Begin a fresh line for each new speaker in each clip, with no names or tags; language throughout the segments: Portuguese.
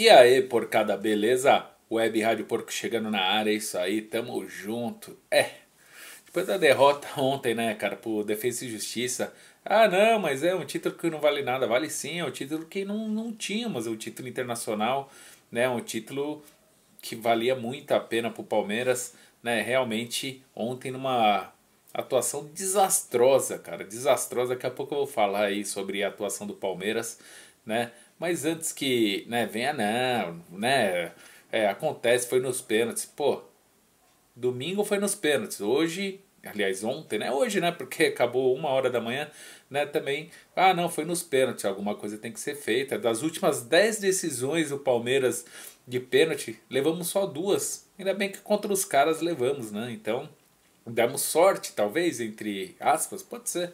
E aí, porcada, beleza? Web Rádio Porco chegando na área, é isso aí, tamo junto. É, depois da derrota ontem, né, cara, por Defesa e Justiça. Ah, não, mas é um título que não vale nada. Vale sim, é um título que não, não tínhamos, é um título internacional, né, um título que valia muito a pena pro Palmeiras, né, realmente ontem numa atuação desastrosa, cara, desastrosa. Daqui a pouco eu vou falar aí sobre a atuação do Palmeiras, né, mas antes que, né, venha não, né, é, acontece, foi nos pênaltis. Pô, domingo foi nos pênaltis. Hoje, aliás, ontem, né, hoje, né, porque acabou uma hora da manhã, né, também. Ah, não, foi nos pênaltis, alguma coisa tem que ser feita. Das últimas dez decisões do Palmeiras de pênalti, levamos só duas. Ainda bem que contra os caras levamos, né? Então, demos sorte, talvez, entre aspas, pode ser,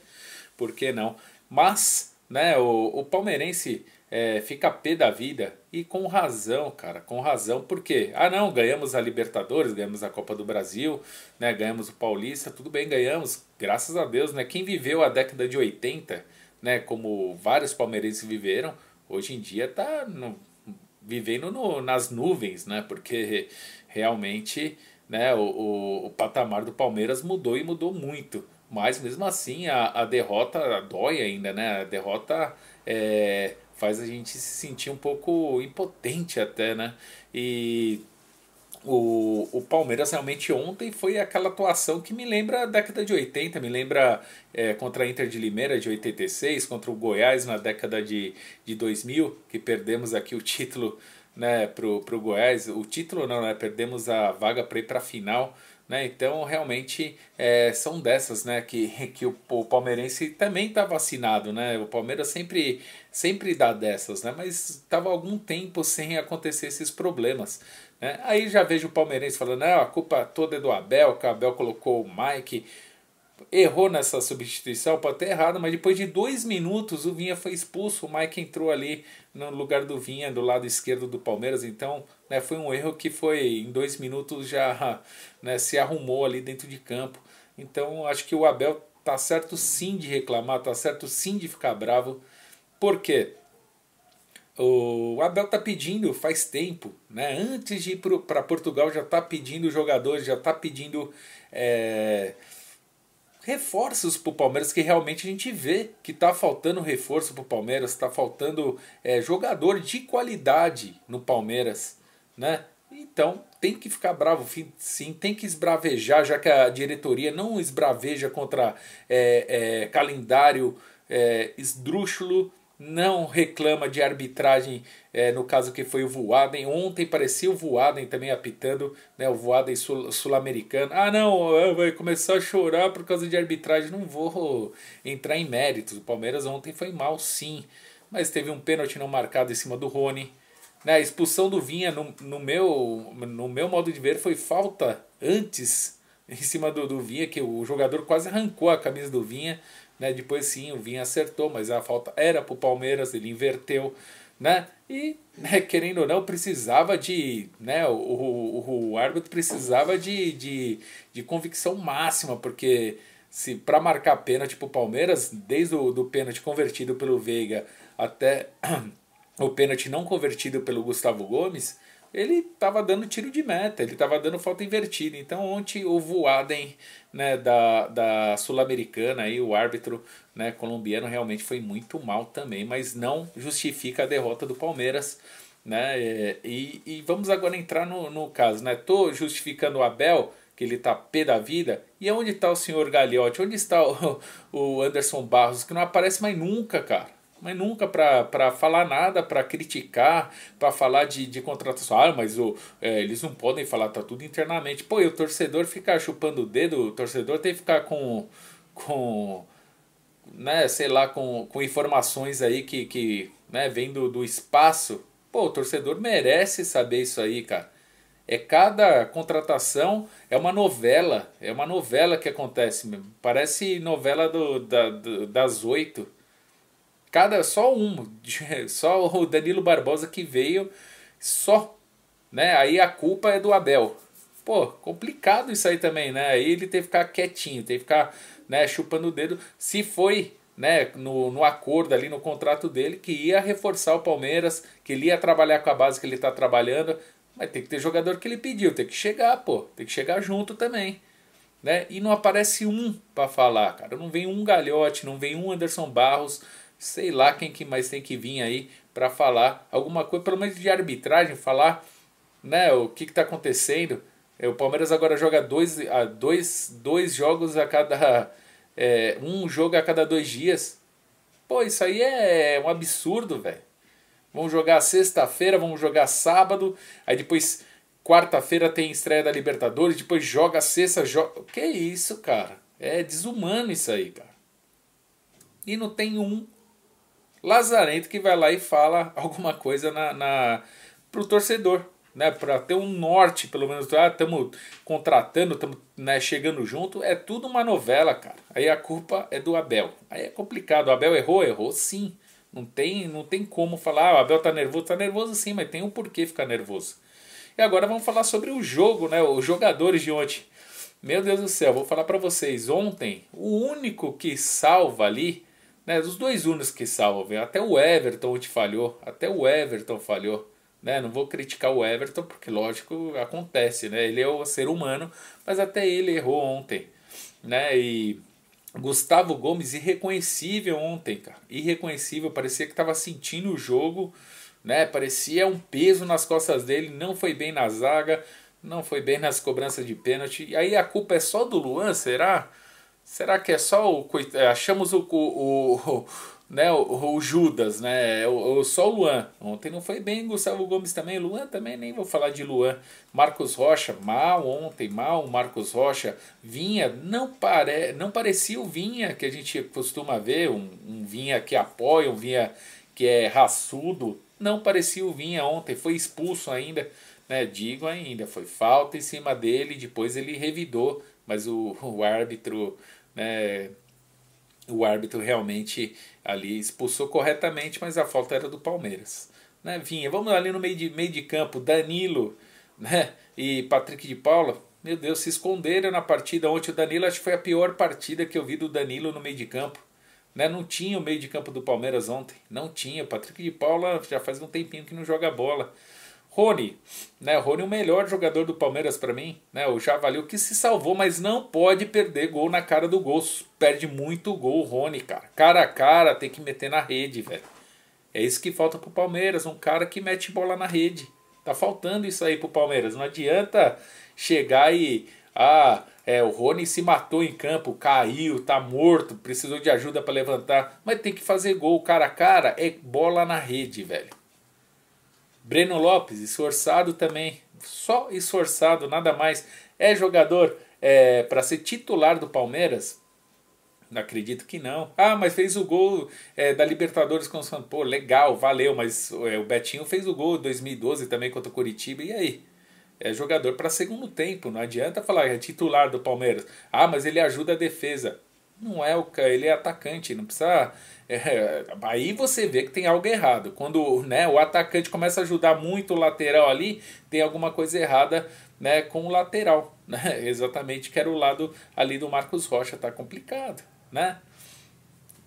por que não? Mas, né, o, o palmeirense é, fica pé da vida e com razão, cara, com razão. Por quê? Ah, não, ganhamos a Libertadores, ganhamos a Copa do Brasil, né, ganhamos o Paulista, tudo bem, ganhamos, graças a Deus, né? Quem viveu a década de 80, né, como vários palmeirenses viveram, hoje em dia tá no, vivendo no, nas nuvens, né? Porque realmente, né, o, o, o patamar do Palmeiras mudou e mudou muito. Mas mesmo assim a, a derrota dói ainda, né? A derrota é, faz a gente se sentir um pouco impotente até, né? E o, o Palmeiras realmente ontem foi aquela atuação que me lembra a década de 80, me lembra é, contra a Inter de Limeira de 86, contra o Goiás na década de, de 2000, que perdemos aqui o título né, pro, pro Goiás. O título não, né? Perdemos a vaga para ir para a final né? Então, realmente, é, são dessas né, que, que o, o palmeirense também está vacinado. Né? O Palmeiras sempre, sempre dá dessas, né? mas estava algum tempo sem acontecer esses problemas. Né? Aí já vejo o palmeirense falando: ah, a culpa toda é do Abel, que o Abel colocou o Mike errou nessa substituição, pode ter errado, mas depois de dois minutos o Vinha foi expulso, o Mike entrou ali no lugar do Vinha, do lado esquerdo do Palmeiras, então né, foi um erro que foi em dois minutos já né, se arrumou ali dentro de campo. Então acho que o Abel tá certo sim de reclamar, tá certo sim de ficar bravo, porque o Abel tá pedindo faz tempo, né? Antes de ir para Portugal já tá pedindo jogadores, já tá pedindo é, reforços para o Palmeiras que realmente a gente vê que está faltando reforço para o Palmeiras, está faltando é, jogador de qualidade no Palmeiras, né? Então tem que ficar bravo, sim, tem que esbravejar, já que a diretoria não esbraveja contra é, é, calendário é, esdrúxulo não reclama de arbitragem, é, no caso que foi o Voaden. Ontem parecia o Voaden também apitando, né, o Voaden sul-americano. Sul ah, não, eh, vai começar a chorar por causa de arbitragem. Não vou entrar em méritos. O Palmeiras ontem foi mal, sim, mas teve um pênalti não marcado em cima do Rony. Né, a expulsão do Vinha, no, no, meu, no meu modo de ver, foi falta antes em cima do, do Vinha, que o jogador quase arrancou a camisa do Vinha né? Depois sim, o Vinha acertou, mas a falta era para o Palmeiras, ele inverteu. Né? E, né, querendo ou não, precisava de. Né, o, o, o árbitro precisava de, de, de convicção máxima, porque se para marcar pênalti para o Palmeiras, desde o do pênalti convertido pelo Veiga até o pênalti não convertido pelo Gustavo Gomes, ele estava dando tiro de meta, ele estava dando falta invertida. Então ontem o Voaden né, da, da Sul-Americana, o árbitro né, colombiano realmente foi muito mal também, mas não justifica a derrota do Palmeiras. Né? É, e, e vamos agora entrar no, no caso. Estou né? Tô justificando o Abel, que ele está pé da vida. E onde está o senhor Gagliotti? Onde está o, o Anderson Barros, que não aparece mais nunca, cara? mas nunca para falar nada, para criticar, para falar de, de contratação. Ah, mas o, é, eles não podem falar, tá tudo internamente. Pô, e o torcedor ficar chupando o dedo, o torcedor tem que ficar com. com né, sei lá, com, com informações aí que, que né, vem do, do espaço. Pô, o torcedor merece saber isso aí, cara. É cada contratação é uma novela, é uma novela que acontece mesmo. Parece novela do, da, do, das oito. Cada só um, só o Danilo Barbosa que veio só, né? Aí a culpa é do Abel. Pô, complicado isso aí também, né? Aí ele tem que ficar quietinho, tem que ficar, né, chupando o dedo. Se foi né, no, no acordo ali, no contrato dele, que ia reforçar o Palmeiras, que ele ia trabalhar com a base que ele está trabalhando, mas tem que ter jogador que ele pediu, tem que chegar, pô, tem que chegar junto também. Né? E não aparece um para falar, cara. Não vem um Galhote, não vem um Anderson Barros, sei lá quem que mais tem que vir aí para falar alguma coisa, pelo menos de arbitragem, falar né, o que está acontecendo. É, o Palmeiras agora joga dois, ah, dois, dois jogos a cada. É, um jogo a cada dois dias. Pô, isso aí é um absurdo, velho. Vamos jogar sexta-feira, vamos jogar sábado, aí depois quarta-feira tem estreia da Libertadores, depois joga sexta, joga. Que isso, cara? É desumano isso aí, cara. E não tem um Lazarento que vai lá e fala alguma coisa na, na pro torcedor, né? Para ter um norte, pelo menos, ah, estamos contratando, estamos né, chegando junto, é tudo uma novela, cara. Aí a culpa é do Abel. Aí é complicado. O Abel errou, errou, sim. Não tem, não tem como falar, ah, o Abel tá nervoso, tá nervoso sim, mas tem um porquê ficar nervoso. E agora vamos falar sobre o jogo, né? Os jogadores de ontem. Meu Deus do céu, vou falar para vocês. Ontem, o único que salva ali né? Os dois únicos que salvam. Até o Everton te falhou. Até o Everton falhou. Né? Não vou criticar o Everton, porque lógico, acontece. Né? Ele é o ser humano, mas até ele errou ontem. Né? E Gustavo Gomes, irreconhecível ontem, cara. Irreconhecível. Parecia que estava sentindo o jogo. Né? Parecia um peso nas costas dele. Não foi bem na zaga. Não foi bem nas cobranças de pênalti. E aí a culpa é só do Luan, será? Será? Será que é só o. É, achamos o, o, o né, o, o, Judas, né? É o, o, só o Luan. Ontem não foi bem, Gustavo Gomes também, Luan também, nem vou falar de Luan. Marcos Rocha, mal ontem, mal Marcos Rocha. Vinha, não, pare, não parecia o Vinha que a gente costuma ver, um, um Vinha que apoia, um Vinha que é raçudo. Não parecia o Vinha ontem, foi expulso ainda, né? Digo ainda, foi falta em cima dele, depois ele revidou mas o, o árbitro, né, o árbitro realmente ali expulsou corretamente, mas a falta era do Palmeiras. Né, vinha, vamos ali no meio de, meio de campo, Danilo né, e Patrick de Paula, meu Deus, se esconderam na partida ontem. O Danilo, acho que foi a pior partida que eu vi do Danilo no meio de campo. Né? Não tinha o meio de campo do Palmeiras ontem. Não tinha. O Patrick de Paula já faz um tempinho que não joga bola. Rony, né? Rony é o melhor jogador do Palmeiras para mim, né? O o que se salvou, mas não pode perder gol na cara do gol. Perde muito gol o Rony, cara. Cara a cara, tem que meter na rede, velho. É isso que falta pro Palmeiras, um cara que mete bola na rede. Tá faltando isso aí pro Palmeiras. Não adianta chegar e ah, é, o Rony se matou em campo, caiu, tá morto, precisou de ajuda para levantar, mas tem que fazer gol cara a cara, é bola na rede, velho. Breno Lopes, esforçado também, só esforçado, nada mais. É jogador é, para ser titular do Palmeiras? Não acredito que não. Ah, mas fez o gol é, da Libertadores com o São Paulo. Legal, valeu, mas é, o Betinho fez o gol em 2012 também contra o Curitiba. E aí? É jogador para segundo tempo, não adianta falar é titular do Palmeiras. Ah, mas ele ajuda a defesa não é o ele é atacante, não precisa. É, aí você vê que tem algo errado. Quando né, o atacante começa a ajudar muito o lateral ali, tem alguma coisa errada né, com o lateral. Né? Exatamente, que era o lado ali do Marcos Rocha, tá complicado. Né?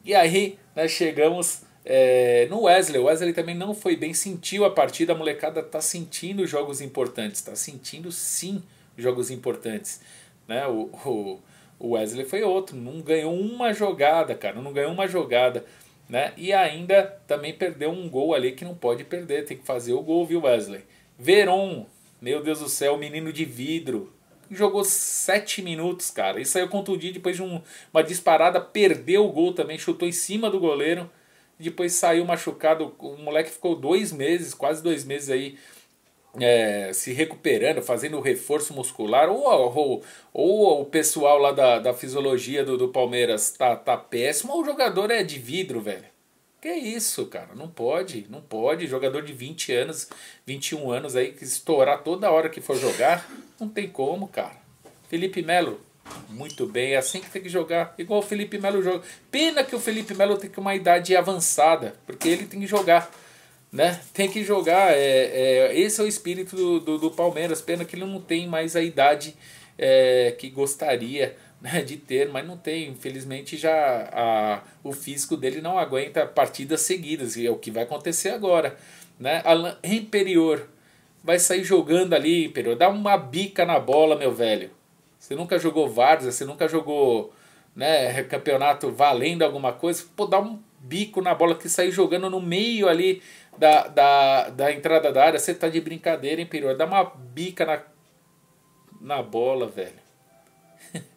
E aí né, chegamos é, no Wesley. O Wesley também não foi bem, sentiu a partida, a molecada tá sentindo jogos importantes, tá sentindo sim jogos importantes. Né? o, o o Wesley foi outro, não ganhou uma jogada, cara, não ganhou uma jogada, né? E ainda também perdeu um gol ali que não pode perder, tem que fazer o gol, viu, Wesley? Veron, meu Deus do céu, menino de vidro, jogou sete minutos, cara, e saiu contundido depois de um, uma disparada, perdeu o gol também, chutou em cima do goleiro, depois saiu machucado, o moleque ficou dois meses, quase dois meses aí é, se recuperando, fazendo reforço muscular, ou, ou, ou o pessoal lá da, da fisiologia do, do Palmeiras tá, tá péssimo, ou o jogador é de vidro, velho. Que isso, cara, não pode, não pode. Jogador de 20 anos, 21 anos aí, que estourar toda hora que for jogar, não tem como, cara. Felipe Melo, muito bem, é assim que tem que jogar, igual o Felipe Melo joga. Pena que o Felipe Melo tem que uma idade avançada, porque ele tem que jogar né? Tem que jogar. É, é, esse é o espírito do, do, do, Palmeiras. Pena que ele não tem mais a idade é, que gostaria né, de ter, mas não tem. Infelizmente já a, o físico dele não aguenta partidas seguidas, e é o que vai acontecer agora. Né? Imperior vai sair jogando ali, Imperior. Dá uma bica na bola, meu velho. Você nunca jogou Várzea, você nunca jogou né, campeonato valendo alguma coisa. Pô, dá um bico na bola que sair jogando no meio ali da, da, da entrada da área, você tá de brincadeira, hein, Peru? Dá uma bica na, na bola, velho.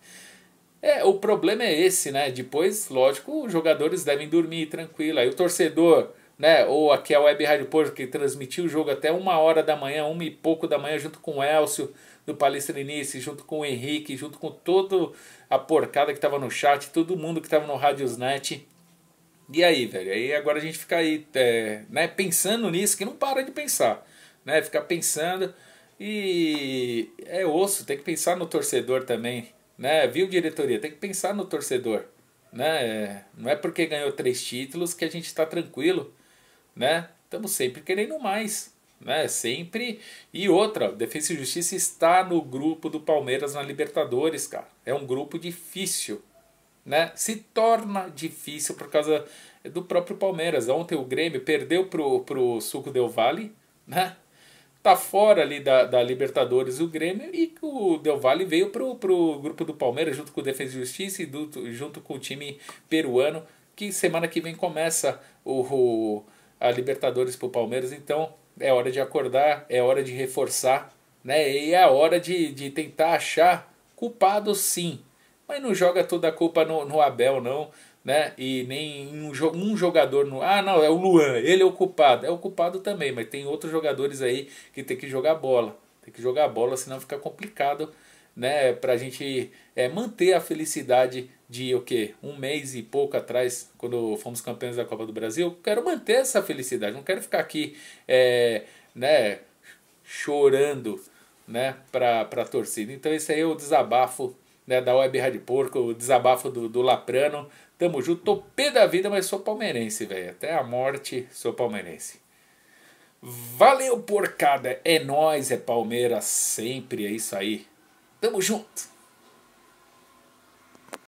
é, o problema é esse, né? Depois, lógico, os jogadores devem dormir tranquilo. Aí o torcedor, né? Ou aqui é a Web Rádio Porto, que transmitiu o jogo até uma hora da manhã, uma e pouco da manhã, junto com o Elcio do Palestrinice, junto com o Henrique, junto com toda a porcada que estava no chat, todo mundo que estava no Radiosnet. E aí, velho? Aí agora a gente fica aí é, né, pensando nisso, que não para de pensar. Né? Ficar pensando. E é osso, tem que pensar no torcedor também. Né? Viu, diretoria? Tem que pensar no torcedor. Né? Não é porque ganhou três títulos que a gente está tranquilo. Né? Estamos sempre querendo mais. Né? Sempre. E outra, Defesa e Justiça está no grupo do Palmeiras na Libertadores, cara. É um grupo difícil né? Se torna difícil por causa do próprio Palmeiras. Ontem o Grêmio perdeu pro, pro Suco Del Valle né? Tá fora ali da, da Libertadores o Grêmio e o Del Valle veio pro, pro grupo do Palmeiras junto com o Defesa e Justiça e do, junto com o time peruano, que semana que vem começa o, o a Libertadores pro Palmeiras, então é hora de acordar, é hora de reforçar, né? E é hora de, de tentar achar culpado sim mas não joga toda a culpa no, no Abel, não. Né? E nem um, um jogador no. Ah, não, é o Luan, ele é o culpado. É o culpado também, mas tem outros jogadores aí que tem que jogar bola. Tem que jogar bola, senão fica complicado né, para a gente é, manter a felicidade de o quê? Um mês e pouco atrás, quando fomos campeões da Copa do Brasil, quero manter essa felicidade, não quero ficar aqui é, né, chorando né, para a torcida. Então, esse aí é o desabafo né, da Web Rádio Porco, o desabafo do, do Laprano. Tamo junto, tô pé da vida, mas sou palmeirense, velho. Até a morte sou palmeirense. Valeu, porcada. É nós, é Palmeiras sempre, é isso aí. Tamo junto.